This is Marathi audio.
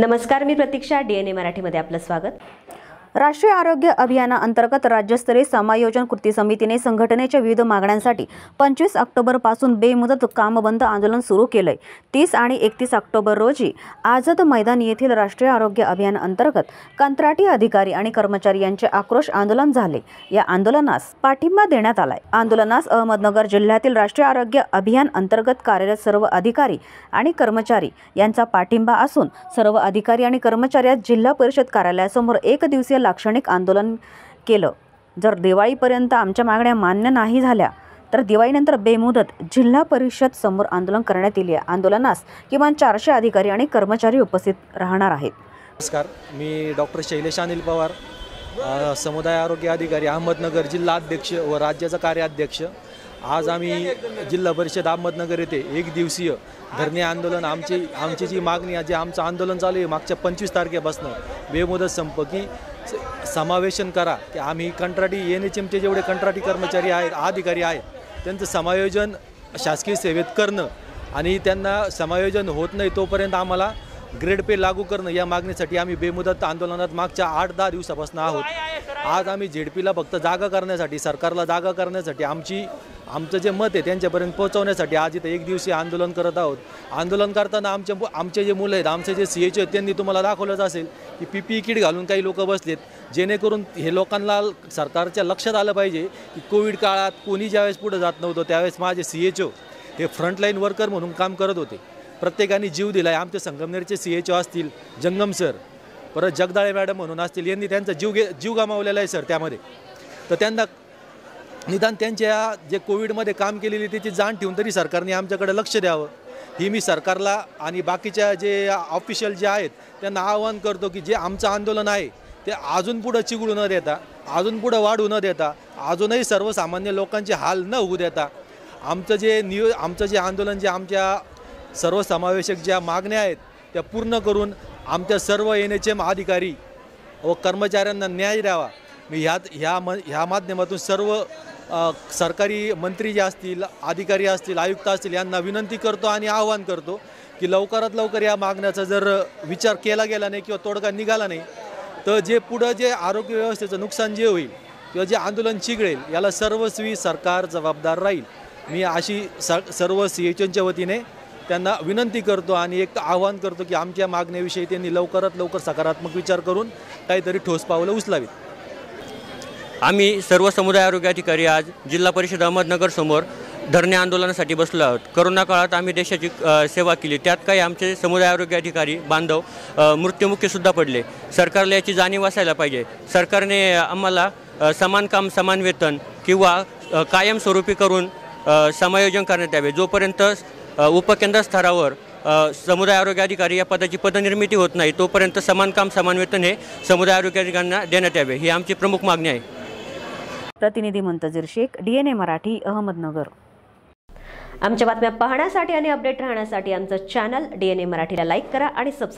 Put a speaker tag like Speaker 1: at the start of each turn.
Speaker 1: नमस्कार मी प्रतीक्षा डी एन ए मराठीमध्ये आपलं स्वागत राष्ट्रीय आरोग्य अभियानाअंतर्गत राज्यस्तरीय समायोजन कृती समितीने संघटनेच्या विविध मागण्यांसाठी पंचवीस ऑक्टोबरपासून बेमुदत कामबंद आंदोलन सुरू केलंय तीस आणि एकतीस ऑक्टोबर रोजी आझाद मैदान येथील राष्ट्रीय आरोग्य अंतर्गत कंत्राटी अधिकारी आणि कर्मचारी यांचे आक्रोश आंदोलन झाले या आंदोलनास पाठिंबा देण्यात आलाय आंदोलनास अहमदनगर जिल्ह्यातील राष्ट्रीय आरोग्य अभियान अंतर्गत कार्यरत सर्व अधिकारी आणि कर्मचारी यांचा पाठिंबा असून सर्व अधिकारी आणि कर्मचारी जिल्हा परिषद कार्यालयासमोर एक दिवसीय लाक्षणिक आंदोलन केलं जर दिवाळीपर्यंत आमच्या मागण्या मान्य नाही झाल्या तर दिवाळीनंतर बेमुदत जिल्हा परिषद समोर आंदोलन करण्यात येईल आंदोलनास किमान चारशे अधिकारी आणि कर्मचारी उपस्थित राहणार आहेत
Speaker 2: नमस्कार मी डॉक्टर शैलेश अनिल पवार समुदाय आरोग्य अधिकारी अहमदनगर जिल्हा अध्यक्ष व राज्याचा कार्याध्यक्ष आज आम्ही जिल्हा परिषद अहमदनगर येथे एक दिवसीय धरणे आंदोलन आमची आमची जी मागणी जे आमचं आंदोलन चालू आहे मागच्या पंचवीस तारखेपासून बेमुदत संप की समावेशन करा की आम्ही कंत्राटी एन एच एमचे जेवढे कंत्राटी कर्मचारी आहेत अधिकारी आहेत त्यांचं समायोजन शासकीय सेवेत करणं आणि त्यांना समायोजन होत नाही तोपर्यंत आम्हाला ग्रेड पे लागू करणं या मागणीसाठी आम्ही बेमुदत आंदोलनात मागच्या आठ दहा दिवसापासून आहोत आज आम्ही झेडपीला फक्त जागा करण्यासाठी सरकारला जागा करण्यासाठी आमची आमचं जे मत आहे त्यांच्यापर्यंत पोहोचवण्यासाठी आज इथं एक दिवशी आंदोलन करत आहोत आंदोलन करताना आमचे आमचे जे मुलं आहेत आमचे जे सी एच आहेत त्यांनी तुम्हाला दाखवलंच असेल की पी पी e किट घालून काही लोक बसलेत जेणेकरून हे लोकांना सरकारच्या लक्षात आलं पाहिजे की कोविड काळात कोणी ज्यावेळेस पुढं जात नव्हतं त्यावेळेस माझे सी एच ओ हे फ्रंटलाईन वर्कर म्हणून काम करत होते प्रत्येकाने जीव दिला आहे आमचे संगमनेरचे सी एच ओ असतील जंगम सर परत जगदाळे मॅडम म्हणून असतील यांनी त्यांचा जीव घे जीव गमावलेला आहे सर त्यामध्ये तर त्यांना निदान त्यांच्या जे कोविडमध्ये काम केलेली त्याची जाण ठेवून तरी सरकारने आमच्याकडे लक्ष द्यावं ही मी सरकारला आणि बाकीच्या जे ऑफिशियल जे आहेत त्यांना आवाहन करतो की जे आमचं आंदोलन आहे ते अजून पुढं चिघळू न देता अजून पुढं वाढू न देता अजूनही सर्वसामान्य लोकांचे हाल न होऊ देता आमचं जे नियो आमचं जे आंदोलन जे आमच्या सर्वसमावेशक ज्या मागण्या आहेत त्या पूर्ण करून आमच्या सर्व एन एच एम अधिकारी व कर्मचाऱ्यांना न्याय द्यावा मी ह्यात ह्या म ह्या माध्यमातून सर्व सरकारी मंत्री जे असतील अधिकारी असतील आयुक्त असतील यांना विनंती करतो आणि आवाहन करतो की लवकरात लवकर या मागण्याचा जर विचार केला गेला नाही किंवा तोडगा निघाला नाही तर जे पुढं जे आरोग्य व्यवस्थेचं नुकसान जे होईल किंवा जे आंदोलन चिघळेल याला सर्वस्वी सरकार जबाबदार राहील मी अशी स सर्व सी एच एनच्या वतीने त्यांना विनंती करतो आणि एक आवाहन करतो की आमच्या मागण्याविषयी त्यांनी लवकरात लवकर सकारात्मक विचार करून
Speaker 3: काहीतरी ठोस पावलं उचलावीत आम्ही सर्व समुदाय आरोग्य अधिकारी आज जिल्हा परिषद अहमदनगरसमोर धरणे आंदोलनासाठी बसलो आहोत करोना काळात आम्ही देशाची सेवा केली त्यात काही आमचे समुदाय आरोग्य अधिकारी बांधव सुद्धा पडले सरकारला याची जाणीव असायला पाहिजे सरकारने आम्हाला समान काम समान वेतन किंवा कायमस्वरूपी करून समायोजन करण्यात यावे जोपर्यंत उपकेंद्र स्तरावर समुदाय आरोग्य अधिकारी या पदाची पदनिर्मिती होत नाही तोपर्यंत समान काम समान वेतन हे समुदाय आरोग्य अधिकाऱ्यांना देण्यात यावे ही आमची प्रमुख मागणी आहे
Speaker 1: प्रतिनिधी मंतजीर शेख डीएनए मराठी अहमदनगर आमच्या बातम्या पाहण्यासाठी आणि अपडेट राहण्यासाठी आमचं चॅनल डीएनए मराठीला लाईक करा आणि सबस्क्राईब